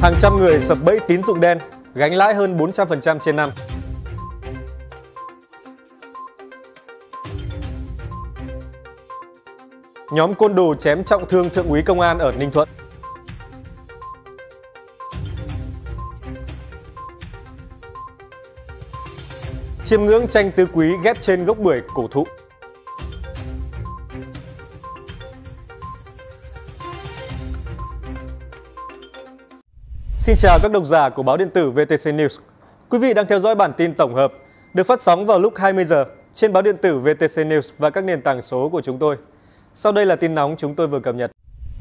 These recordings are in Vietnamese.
Hàng trăm người sập bẫy tín dụng đen, gánh lãi hơn 400% trên năm. Nhóm côn đồ chém trọng thương thượng úy công an ở Ninh Thuận. Chiêm ngưỡng tranh tứ quý ghép trên gốc bưởi cổ thụ. Xin chào các độc giả của báo điện tử VTC News. Quý vị đang theo dõi bản tin tổng hợp được phát sóng vào lúc 20 giờ trên báo điện tử VTC News và các nền tảng số của chúng tôi. Sau đây là tin nóng chúng tôi vừa cập nhật.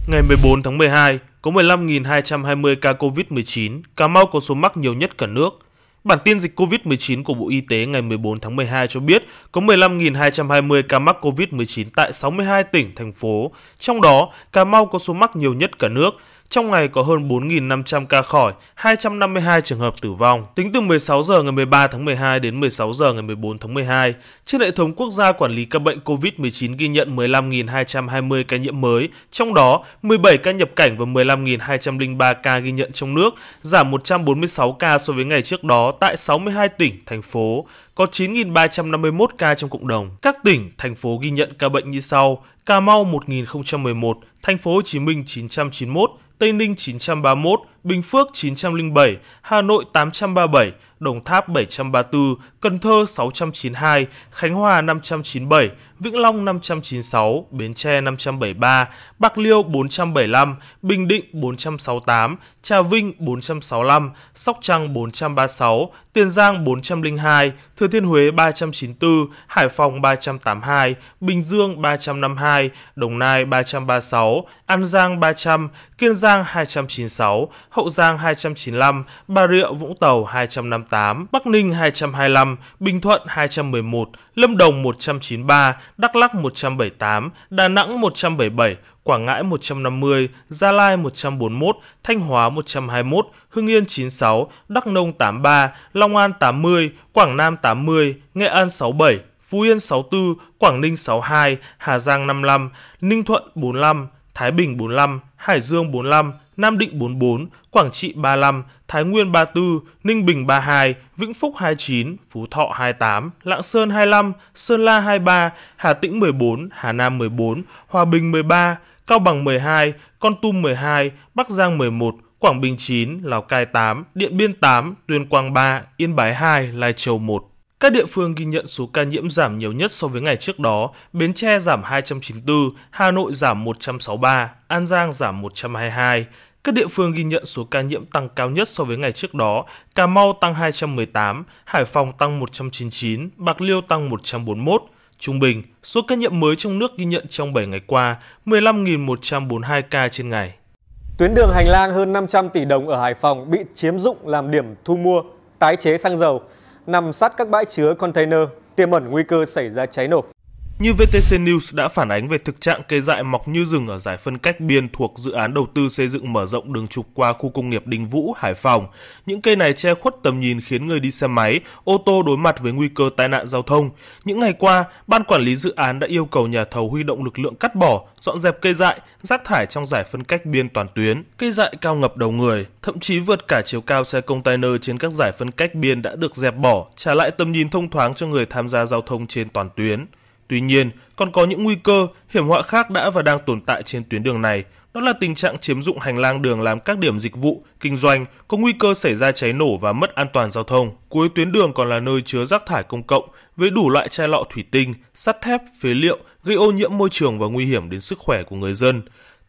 Ngày 14 tháng 12, có 15.220 ca COVID-19, Cà Mau có số mắc nhiều nhất cả nước. Bản tin dịch COVID-19 của Bộ Y tế ngày 14 tháng 12 cho biết có 15.220 ca mắc COVID-19 tại 62 tỉnh, thành phố. Trong đó, Cà Mau có số mắc nhiều nhất cả nước trong ngày có hơn 4.500 ca khỏi, 252 trường hợp tử vong. Tính từ 16 giờ ngày 13 tháng 12 đến 16 giờ ngày 14 tháng 12, trên hệ thống quốc gia quản lý ca bệnh COVID-19 ghi nhận 15.220 ca nhiễm mới, trong đó 17 ca nhập cảnh và 15.203 ca ghi nhận trong nước, giảm 146 ca so với ngày trước đó tại 62 tỉnh, thành phố có 9.351 ca trong cộng đồng. Các tỉnh, thành phố ghi nhận ca bệnh như sau: Cà Mau 011 Thành phố Hồ Chí Minh 991, Tây Ninh 931, Bình Phước 907, Hà Nội 837, Đồng Tháp 734, Cần Thơ 692, Khánh Hòa 597, Vĩnh Long 596, Bến Tre 573, Bạc Liêu 475, Bình Định 468, Trà Vinh 465, Sóc Trăng 436, Tiền Giang 402, Thừa Thiên Huế 394, Hải Phòng 382, Bình Dương 352, Đồng Nai 336, An Giang 300, Kiên Giang 296, Hậu Giang 295, Bà Rịa Vũng Tàu 258, Bắc Ninh 225, Bình Thuận 211, Lâm Đồng 193, Đắk Lắk 178, Đà Nẵng 177, Quảng Ngãi 150, Gia Lai 141, Thanh Hóa 121, Hưng Yên 96, Đắk Nông 83, Long An 80, Quảng Nam 80, Nghệ An 67, Phú Yên 64, Quảng Ninh 62, Hà Giang 55, Ninh Thuận 45, Thái Bình 45, Hải Dương 45, Nam Định 44, Quảng Trị 35, Thái Nguyên 34, Ninh Bình 32, Vĩnh Phúc 29, Phú Thọ 28, Lạng Sơn 25, Sơn La 23, Hà Tĩnh 14, Hà Nam 14, Hòa Bình 13, Cao Bằng 12, Con Tum 12, Bắc Giang 11, Quảng Bình 9, Lào Cai 8, Điện Biên 8, Tuyên Quang 3, Yên Bái 2, Lai Châu 1. Các địa phương ghi nhận số ca nhiễm giảm nhiều nhất so với ngày trước đó, Bến Tre giảm 294, Hà Nội giảm 163, An Giang giảm 122, các địa phương ghi nhận số ca nhiễm tăng cao nhất so với ngày trước đó, Cà Mau tăng 218, Hải Phòng tăng 199, Bạc Liêu tăng 141. Trung bình, số ca nhiễm mới trong nước ghi nhận trong 7 ngày qua 15.142 ca trên ngày. Tuyến đường hành lang hơn 500 tỷ đồng ở Hải Phòng bị chiếm dụng làm điểm thu mua, tái chế xăng dầu, nằm sát các bãi chứa container, tiềm ẩn nguy cơ xảy ra cháy nổ. Như VTC News đã phản ánh về thực trạng cây dại mọc như rừng ở giải phân cách biên thuộc dự án đầu tư xây dựng mở rộng đường trục qua khu công nghiệp Đình Vũ, Hải Phòng. Những cây này che khuất tầm nhìn khiến người đi xe máy, ô tô đối mặt với nguy cơ tai nạn giao thông. Những ngày qua, ban quản lý dự án đã yêu cầu nhà thầu huy động lực lượng cắt bỏ, dọn dẹp cây dại, rác thải trong giải phân cách biên toàn tuyến. Cây dại cao ngập đầu người, thậm chí vượt cả chiều cao xe container trên các giải phân cách biên đã được dẹp bỏ, trả lại tầm nhìn thông thoáng cho người tham gia giao thông trên toàn tuyến. Tuy nhiên, còn có những nguy cơ, hiểm họa khác đã và đang tồn tại trên tuyến đường này, đó là tình trạng chiếm dụng hành lang đường làm các điểm dịch vụ, kinh doanh, có nguy cơ xảy ra cháy nổ và mất an toàn giao thông. Cuối tuyến đường còn là nơi chứa rác thải công cộng với đủ loại chai lọ thủy tinh, sắt thép, phế liệu gây ô nhiễm môi trường và nguy hiểm đến sức khỏe của người dân.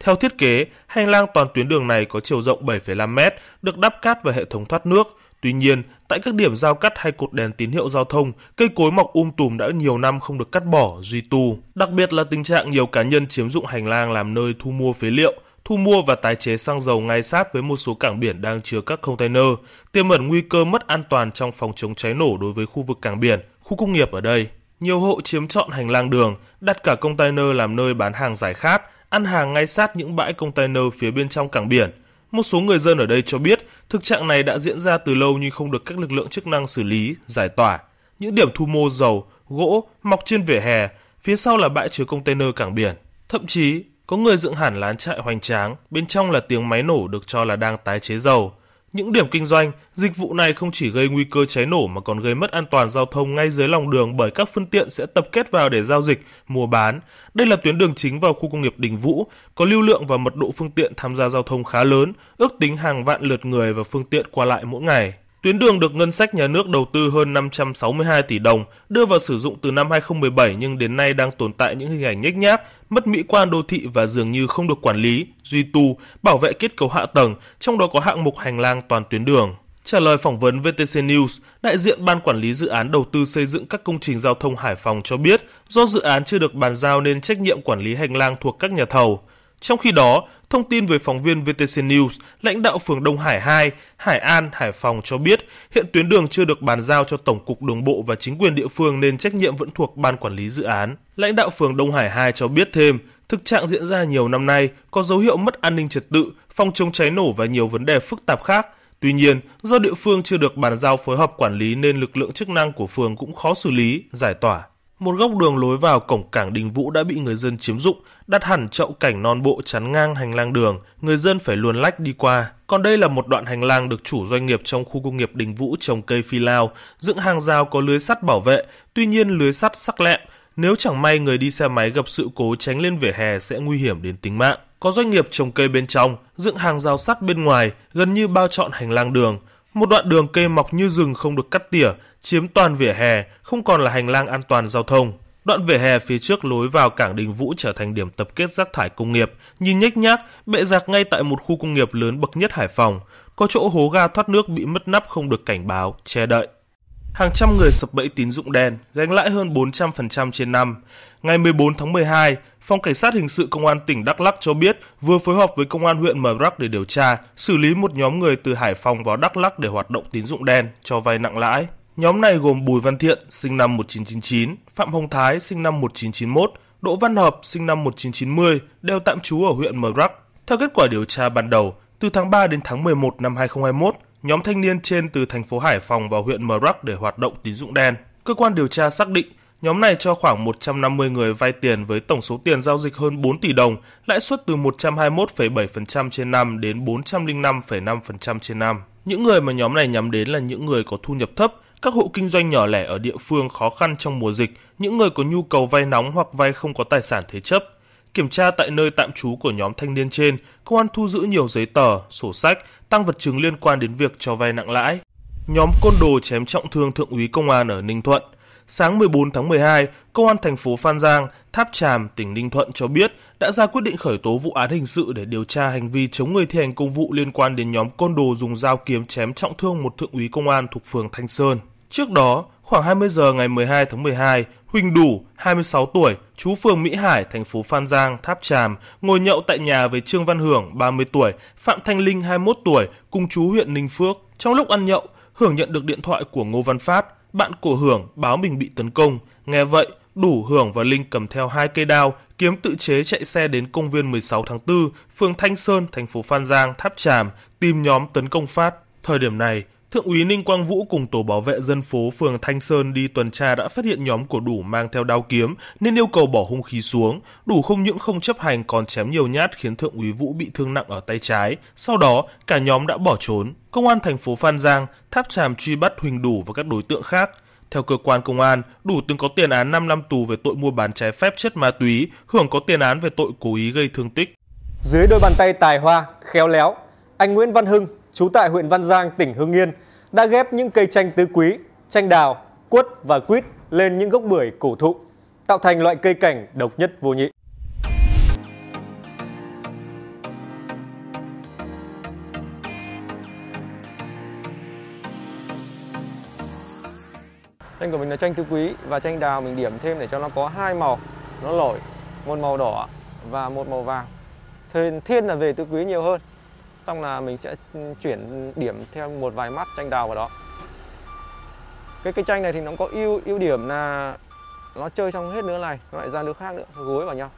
Theo thiết kế, hành lang toàn tuyến đường này có chiều rộng 7,5 m, được đắp cát và hệ thống thoát nước. Tuy nhiên, tại các điểm giao cắt hay cột đèn tín hiệu giao thông, cây cối mọc um tùm đã nhiều năm không được cắt bỏ, duy tu. Đặc biệt là tình trạng nhiều cá nhân chiếm dụng hành lang làm nơi thu mua phế liệu, thu mua và tái chế xăng dầu ngay sát với một số cảng biển đang chứa các container, tiềm ẩn nguy cơ mất an toàn trong phòng chống cháy nổ đối với khu vực cảng biển, khu công nghiệp ở đây. Nhiều hộ chiếm trọn hành lang đường, đặt cả container làm nơi bán hàng giải khát, ăn hàng ngay sát những bãi container phía bên trong cảng biển. Một số người dân ở đây cho biết thực trạng này đã diễn ra từ lâu nhưng không được các lực lượng chức năng xử lý, giải tỏa. Những điểm thu mua dầu, gỗ mọc trên vỉa hè, phía sau là bãi chứa container cảng biển. Thậm chí, có người dựng hẳn lán trại hoành tráng, bên trong là tiếng máy nổ được cho là đang tái chế dầu. Những điểm kinh doanh, dịch vụ này không chỉ gây nguy cơ cháy nổ mà còn gây mất an toàn giao thông ngay dưới lòng đường bởi các phương tiện sẽ tập kết vào để giao dịch, mua bán. Đây là tuyến đường chính vào khu công nghiệp Đình Vũ, có lưu lượng và mật độ phương tiện tham gia giao thông khá lớn, ước tính hàng vạn lượt người và phương tiện qua lại mỗi ngày. Tuyến đường được ngân sách nhà nước đầu tư hơn 562 tỷ đồng, đưa vào sử dụng từ năm 2017 nhưng đến nay đang tồn tại những hình ảnh nhếch nhác, mất mỹ quan đô thị và dường như không được quản lý, duy tu, bảo vệ kết cấu hạ tầng, trong đó có hạng mục hành lang toàn tuyến đường. Trả lời phỏng vấn VTC News, đại diện Ban Quản lý Dự án Đầu tư xây dựng các công trình giao thông Hải Phòng cho biết do dự án chưa được bàn giao nên trách nhiệm quản lý hành lang thuộc các nhà thầu. Trong khi đó, Thông tin với phóng viên VTC News, lãnh đạo phường Đông Hải 2, Hải An, Hải Phòng cho biết hiện tuyến đường chưa được bàn giao cho Tổng cục Đường bộ và chính quyền địa phương nên trách nhiệm vẫn thuộc Ban Quản lý Dự án. Lãnh đạo phường Đông Hải 2 cho biết thêm, thực trạng diễn ra nhiều năm nay có dấu hiệu mất an ninh trật tự, phòng chống cháy nổ và nhiều vấn đề phức tạp khác. Tuy nhiên, do địa phương chưa được bàn giao phối hợp quản lý nên lực lượng chức năng của phường cũng khó xử lý, giải tỏa một góc đường lối vào cổng cảng Đình Vũ đã bị người dân chiếm dụng, đặt hẳn chậu cảnh non bộ chắn ngang hành lang đường, người dân phải luồn lách đi qua. Còn đây là một đoạn hành lang được chủ doanh nghiệp trong khu công nghiệp Đình Vũ trồng cây phi lao, dựng hàng rào có lưới sắt bảo vệ, tuy nhiên lưới sắt sắc lẹm, nếu chẳng may người đi xe máy gặp sự cố tránh lên vỉa hè sẽ nguy hiểm đến tính mạng. Có doanh nghiệp trồng cây bên trong, dựng hàng rào sắt bên ngoài, gần như bao trọn hành lang đường. Một đoạn đường cây mọc như rừng không được cắt tỉa, chiếm toàn vỉa hè, không còn là hành lang an toàn giao thông. Đoạn vỉa hè phía trước lối vào cảng Đình Vũ trở thành điểm tập kết rác thải công nghiệp, nhìn nhếch nhác, bệ rạc ngay tại một khu công nghiệp lớn bậc nhất Hải Phòng. Có chỗ hố ga thoát nước bị mất nắp không được cảnh báo, che đậy. Hàng trăm người sập bẫy tín dụng đen, gánh lãi hơn 400% trên năm. Ngày 14 tháng 12, Phòng Cảnh sát Hình sự Công an tỉnh Đắk Lắc cho biết vừa phối hợp với Công an huyện Mờ Rắc để điều tra, xử lý một nhóm người từ Hải Phòng vào Đắk Lắc để hoạt động tín dụng đen, cho vay nặng lãi. Nhóm này gồm Bùi Văn Thiện, sinh năm 1999, Phạm Hồng Thái, sinh năm 1991, Đỗ Văn Hợp, sinh năm 1990, đều tạm trú ở huyện Mờ Rắc. Theo kết quả điều tra ban đầu, từ tháng 3 đến tháng 11 năm 2021, nhóm thanh niên trên từ thành phố Hải Phòng vào huyện Mờ Rắc để hoạt động tín dụng đen. Cơ quan điều tra xác định Nhóm này cho khoảng 150 người vay tiền với tổng số tiền giao dịch hơn 4 tỷ đồng, lãi suất từ 121,7% trên năm đến 405,5% trên năm. Những người mà nhóm này nhắm đến là những người có thu nhập thấp, các hộ kinh doanh nhỏ lẻ ở địa phương khó khăn trong mùa dịch, những người có nhu cầu vay nóng hoặc vay không có tài sản thế chấp. Kiểm tra tại nơi tạm trú của nhóm thanh niên trên, công an thu giữ nhiều giấy tờ, sổ sách, tăng vật chứng liên quan đến việc cho vay nặng lãi. Nhóm côn đồ chém trọng thương thượng úy công an ở Ninh Thuận – sáng 14 tháng 12, Công an thành phố Phan Giang, Tháp Tràm, tỉnh Ninh Thuận cho biết đã ra quyết định khởi tố vụ án hình sự để điều tra hành vi chống người thi hành công vụ liên quan đến nhóm côn đồ dùng dao kiếm chém trọng thương một thượng úy công an thuộc phường Thanh Sơn. Trước đó, khoảng 20 giờ ngày 12 tháng 12, Huỳnh Đủ, 26 tuổi, chú phường Mỹ Hải, thành phố Phan Giang, Tháp Tràm, ngồi nhậu tại nhà với Trương Văn Hưởng, 30 tuổi, Phạm Thanh Linh, 21 tuổi, cùng chú huyện Ninh Phước. Trong lúc ăn nhậu, Hưởng nhận được điện thoại của Ngô Văn Phát, bạn của Hưởng báo mình bị tấn công, nghe vậy đủ Hưởng và Linh cầm theo hai cây đao, kiếm tự chế chạy xe đến công viên 16 tháng 4, phường Thanh Sơn, thành phố Phan Giang, Tháp Tràm, tìm nhóm tấn công Phát. Thời điểm này, Thượng úy Ninh Quang Vũ cùng tổ bảo vệ dân phố phường Thanh Sơn đi tuần tra đã phát hiện nhóm của Đủ mang theo đao kiếm nên yêu cầu bỏ hung khí xuống. Đủ không những không chấp hành còn chém nhiều nhát khiến Thượng úy Vũ bị thương nặng ở tay trái. Sau đó, cả nhóm đã bỏ trốn. Công an thành phố Phan Giang tháp tràm truy bắt Huỳnh Đủ và các đối tượng khác. Theo cơ quan công an, Đủ từng có tiền án 5 năm tù về tội mua bán trái phép chất ma túy, Hưởng có tiền án về tội cố ý gây thương tích. Dưới đôi bàn tay tài hoa, khéo léo, anh Nguyễn Văn Hưng trú tại huyện Văn Giang, tỉnh Hưng Yên, đã ghép những cây chanh tứ quý, chanh đào, quất và quýt lên những gốc bưởi cổ thụ, tạo thành loại cây cảnh độc nhất vô nhị. Chanh của mình là chanh tứ quý và chanh đào mình điểm thêm để cho nó có hai màu, nó nổi, một màu đỏ và một màu vàng. Thường thiên là về tứ quý nhiều hơn xong là mình sẽ chuyển điểm theo một vài mắt tranh đào vào đó cái cây chanh này thì nó có ưu ưu điểm là nó chơi xong hết nứa này nó lại ra nứa khác nữa nó gối vào nhau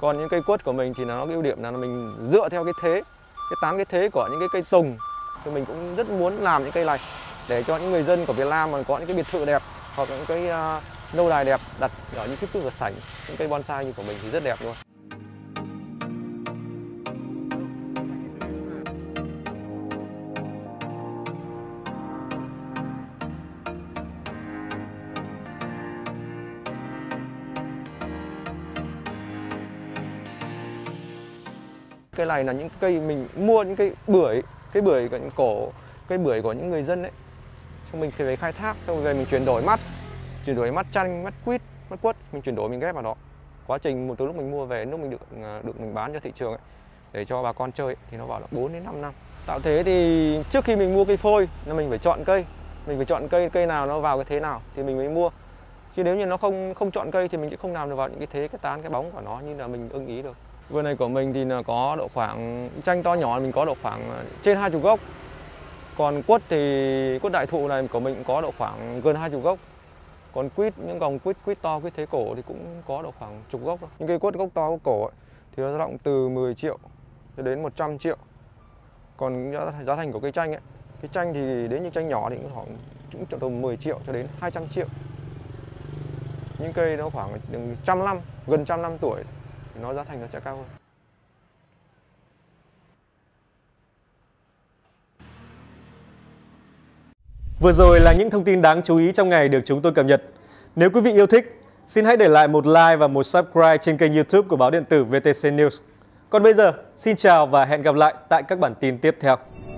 còn những cây quất của mình thì nó có ưu điểm là mình dựa theo cái thế cái tám cái thế của những cái cây tùng thì mình cũng rất muốn làm những cây này để cho những người dân của Việt Nam mà có những cái biệt thự đẹp hoặc những cái uh, lâu đài đẹp đặt ở những cái cửa sảnh những cây bonsai như của mình thì rất đẹp luôn cây này là những cây mình mua những cây bưởi cây bưởi của những cổ cây bưởi của những người dân đấy xong mình về khai thác xong về mình chuyển đổi mắt chuyển đổi mắt chanh mắt quýt mắt quất mình chuyển đổi mình ghép vào đó quá trình một từ lúc mình mua về lúc mình được à, được mình bán cho thị trường ấy, để cho bà con chơi ấy, thì nó vào là 4 đến 5 năm tạo thế thì trước khi mình mua cây phôi là mình phải chọn cây mình phải chọn cây cây nào nó vào cái thế nào thì mình mới mua chứ nếu như nó không không chọn cây thì mình sẽ không làm được vào những cái thế cái tán cái bóng của nó như là mình ưng ý được Vườn này của mình thì là có độ khoảng chanh to nhỏ mình có độ khoảng à, trên 20 gốc. Còn quất thì quất đại thụ này của mình cũng có độ khoảng gần 20 gốc. Còn quýt những còng quýt quýt to quýt thế cổ thì cũng có độ khoảng chục gốc thôi. Những cây quất gốc to gốc cổ ấy, thì nó dao động từ 10 triệu cho đến 100 triệu. Còn giá thành của cây chanh ấy, cái chanh thì đến những chanh nhỏ thì cũng khoảng cũng tầm 10 triệu cho đến 200 triệu. Những cây nó khoảng 100 năm, gần trăm năm tuổi thì nó giá thành nó sẽ cao hơn Vừa rồi là những thông tin đáng chú ý trong ngày được chúng tôi cập nhật. Nếu quý vị yêu thích, xin hãy để lại một like và một subscribe trên kênh youtube của báo điện tử VTC News. Còn bây giờ, xin chào và hẹn gặp lại tại các bản tin tiếp theo.